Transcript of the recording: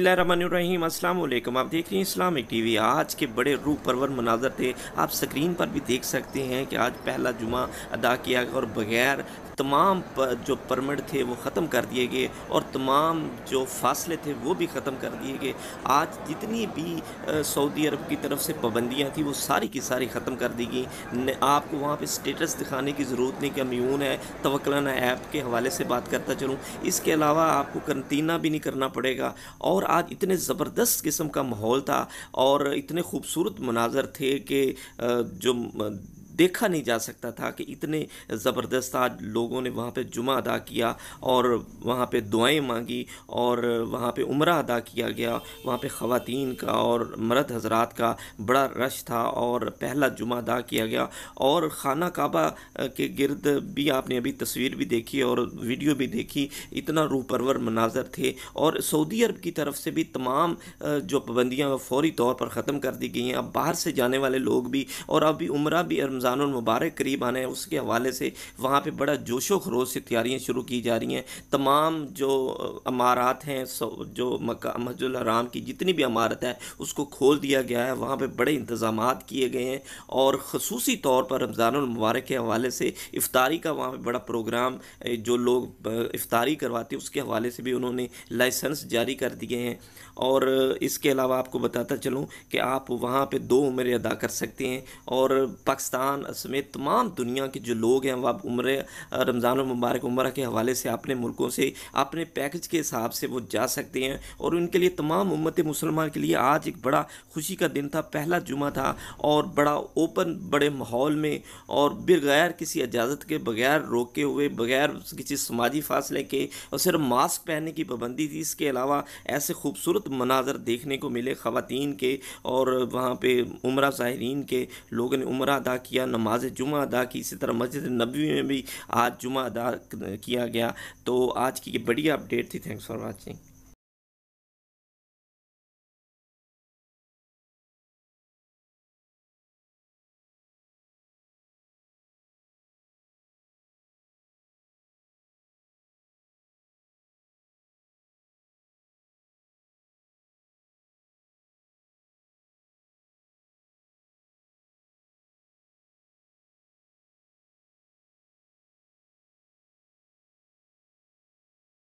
रहीम अस्सलाम आप देख रहे हैं इस्लामिक टीवी आज के बड़े रूप परवर मनाजर थे आप स्क्रीन पर भी देख सकते हैं कि आज पहला जुमा अदा किया गया और बगैर तमाम जो परमिट थे वो ख़त्म कर दिए गए और तमाम जो फासले थे वो भी ख़त्म कर दिए गए आज जितनी भी सऊदी अरब की तरफ से पाबंदियाँ थी वो सारी की सारी ख़त्म कर दी गई आपको वहाँ पे स्टेटस दिखाने की ज़रूरत नहीं कि अम्यून है तवक्लाना ऐप के हवाले से बात करता चलूँ इसके अलावा आपको कंतीना भी नहीं करना पड़ेगा और आज इतने ज़बरदस्त किस्म का माहौल था और इतने खूबसूरत मनाजर थे कि जो देखा नहीं जा सकता था कि इतने ज़बरदस्त आज लोगों ने वहाँ पे जुमा अदा किया और वहाँ पे दुआएं मांगी और वहाँ पे उम्र अदा किया गया वहाँ पे ख़वान का और मर्द हजरात का बड़ा रश था और पहला जुमा अदा किया गया और खाना काबा के गिरद भी आपने अभी तस्वीर भी देखी और वीडियो भी देखी इतना रूपरवर मनाजर थे और सऊदी अरब की तरफ से भी तमाम जो पाबंदियाँ फौरी तौर पर ख़त्म कर दी गई हैं अब बाहर से जाने वाले लोग भी और अभी उम्र भी रमज़ान रमज़ान मुबारक करीब आने उसके हवाले से वहाँ पर बड़ा जोशो खरोश से तैयारियाँ शुरू की जा रही हैं तमाम जो अमारात हैं जो मक्का की जितनी भी अमारत है उसको खोल दिया गया है वहाँ पर बड़े इंतज़ाम किए गए हैं और खसूसी तौर पर रमज़ान मुबारक के हवाले से इफ्तारी का वहाँ पर बड़ा प्रोग्राम जो लोग इफ्तारी करवाते हैं उसके हवाले से भी उन्होंने लाइसेंस जारी कर दिए हैं और इसके अलावा आपको बताता चलूँ कि आप वहाँ पर दो उम्रें अदा कर सकते हैं और पाकिस्तान पाकिस्तान समेत तमाम दुनिया के जो लोग हैं वह आप उम्र रमज़ान और मुबारक उम्र के हवाले से अपने मुल्कों से अपने पैकेज के हिसाब से वो जा सकते हैं और उनके लिए तमाम उम्मत मुसलमान के लिए आज एक बड़ा खुशी का दिन था पहला जुमा था और बड़ा ओपन बड़े माहौल में और बगैर किसी इजाज़त के बगैर रोके हुए बगैर किसी समाजी फासले के और सिर्फ मास्क पहनने की पाबंदी थी इसके अलावा ऐसे खूबसूरत मनाजर देखने को मिले ख़वान के और वहाँ पर उम्र ज़ायरीन के लोगों ने उम्र अदा किया नमाज जुमा अदा की इसी तरह मस्जिद नबी में भी आज जुमा अदा किया गया तो आज की ये बड़ी अपडेट थी थैंक्स फॉर वॉचिंग